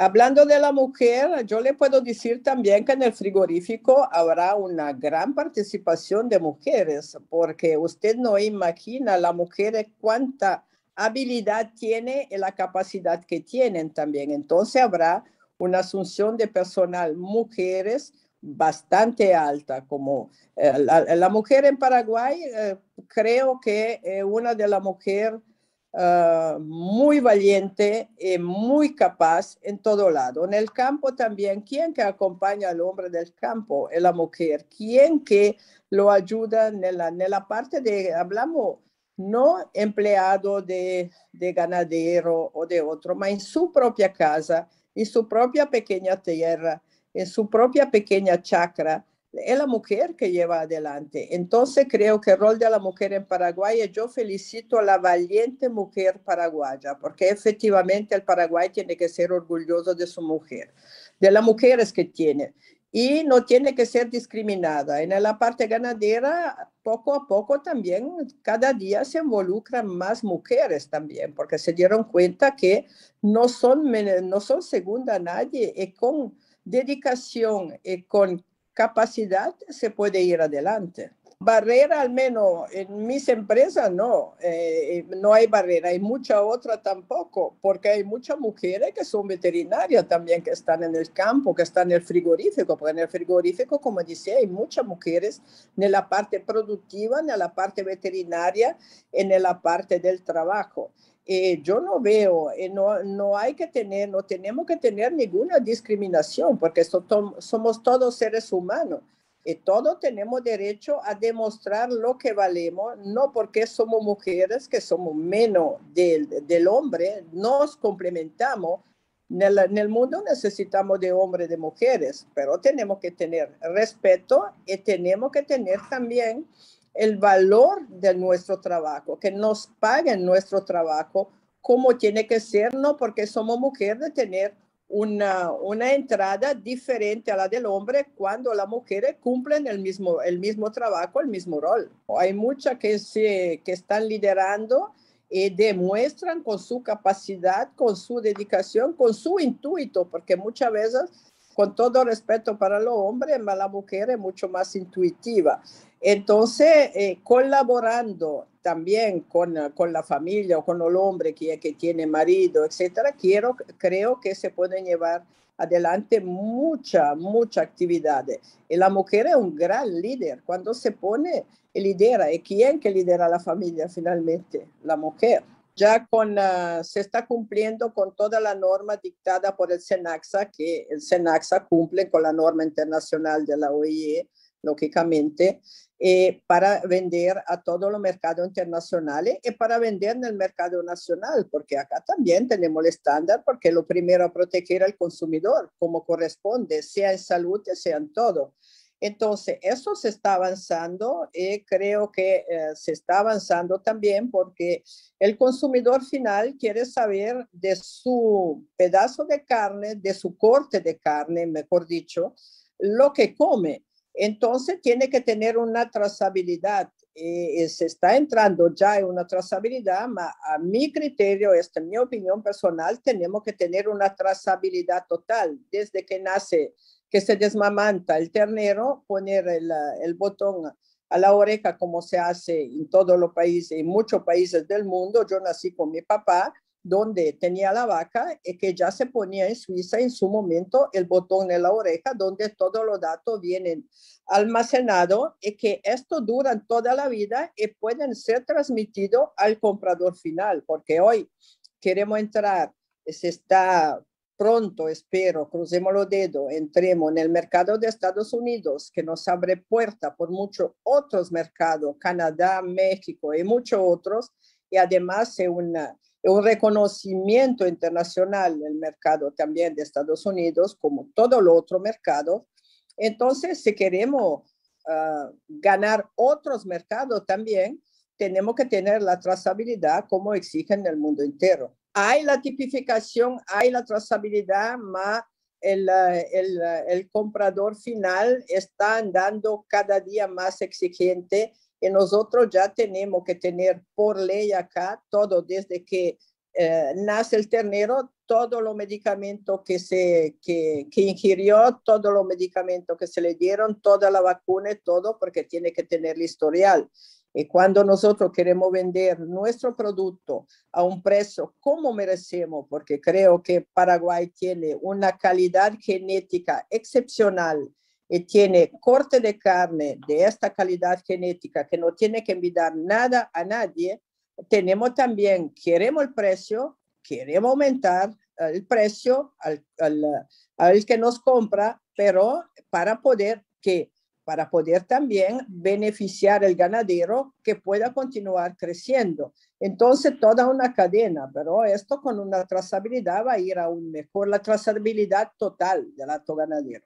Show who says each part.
Speaker 1: Hablando de la mujer, yo le puedo decir también que en el frigorífico habrá una gran participación de mujeres, porque usted no imagina la mujer cuánta habilidad tiene y la capacidad que tienen también. Entonces habrá una asunción de personal mujeres bastante alta, como eh, la, mujer en Paraguay, eh, creo que eh, una de las mujeres Ah, muy valiente y eh, muy capaz en todo lado. En el campo también, quien que acompaña al hombre del campo? es La mujer. quien que lo ayuda en la, parte de, hablamos, no empleado de, de ganadero o de otro, más en su propia casa, en su propia pequeña tierra, en su propia pequeña chacra, es la mujer que lleva adelante. Entonces creo que el rol de la mujer en Paraguay, yo felicito a la valiente mujer paraguaya, porque efectivamente el Paraguay tiene que ser orgulloso de su mujer, de las mujeres que tiene. Y no tiene que ser discriminada. En la parte ganadera, poco a poco también, cada día se involucran más mujeres también, porque se dieron cuenta que no son, no son segunda a nadie y con dedicación y con capacidad se puede ir adelante. Barrera, al menos en mis empresas, no, eh, eh, no hay barrera. Hay mucha otra tampoco, porque hay muchas mujeres que son veterinarias también, que están en el campo, que están en el frigorífico, porque en el frigorífico, como decía, hay muchas mujeres en la parte productiva, en la parte veterinaria, en la parte del trabajo. Eh, yo no veo, no, hay que tener, no tenemos que tener ninguna discriminación, porque somos todos seres humanos. Y todos tenemos derecho a demostrar lo que valemos, no porque somos mujeres, que somos menos del, del hombre, nos complementamos. En el, en el, mundo necesitamos de hombres, de mujeres, pero tenemos que tener respeto y tenemos que tener también el valor de nuestro trabajo, que nos paguen nuestro trabajo como tiene que ser, no porque somos mujeres de tener una, una, entrada diferente a la del hombre cuando las mujeres cumplen el mismo, el mismo trabajo, el mismo rol. Hay muchas que, se, que están liderando y eh, demuestran con su capacidad, con su dedicación, con su intuito, porque muchas veces con todo respeto para los hombres, la mujer es mucho más intuitiva. Entonces, eh, colaborando también con, la familia o con el hombre que, tiene marido, etcétera, quiero, creo que se pueden llevar adelante mucha muchas actividades. Y la mujer es un gran líder. Cuando se pone, lidera. ¿Y quién que lidera la familia finalmente? La mujer ya con se está cumpliendo con toda la norma dictada por el SENAXA, que el SENAXA cumple con la norma internacional de la OIE, lógicamente, eh, para vender a todos los mercados internacionales eh, y para vender en el mercado nacional, porque acá también tenemos el estándar, porque lo primero a proteger al consumidor, como corresponde, sea en salud, sea en todo. Entonces, eso se está avanzando y eh, creo que eh, se está avanzando también porque el consumidor final quiere saber de su pedazo de carne, de su corte de carne, mejor dicho, lo que come. Entonces, tiene que tener una trazabilidad. Eh, se está entrando ya en una trazabilidad, pero a mi criterio, esta es mi opinión personal, tenemos que tener una trazabilidad total desde que nace que se desmamanta el ternero, poner el, botón a la oreja como se hace en todos los países, en muchos países del mundo. Yo nací con mi papá, donde tenía la vaca y eh, que ya se ponía en Suiza en su momento el botón en la oreja, donde todos los datos vienen almacenados y que esto dura toda la vida y pueden ser transmitidos al comprador final, porque hoy queremos entrar, se está Pronto, espero, crucemos los dedos, entremos en el mercado de Estados Unidos, que nos abre puerta por muchos otros mercados, Canadá, México y muchos otros, y además es un reconocimiento internacional el mercado también de Estados Unidos, como todo el otro mercado. Entonces, si queremos ah, ganar otros mercados también, tenemos que tener la trazabilidad como exigen el mundo entero hay la tipificación, hay la trazabilidad, más el, eh, eh, el, comprador final está andando cada día más exigente y nosotros ya tenemos que tener por ley acá todo desde que eh, nace el ternero, todos los medicamentos que, se, que, que ingirió, todos los medicamentos que se le dieron, toda la vacuna, todo, porque tiene que tener el historial. Y eh, cuando nosotros queremos vender nuestro producto a un precio como merecemos, porque creo que Paraguay tiene una calidad genética excepcional y eh, tiene corte de carne de esta calidad genética que no tiene que envidiar nada a nadie, tenemos también, queremos el precio, queremos aumentar el precio al, al, al que nos compra, pero para poder que para poder también beneficiar al ganadero que pueda continuar creciendo. Entonces, toda una cadena, pero esto con una trazabilidad va a ir aún mejor, la trazabilidad total del acto ganadero.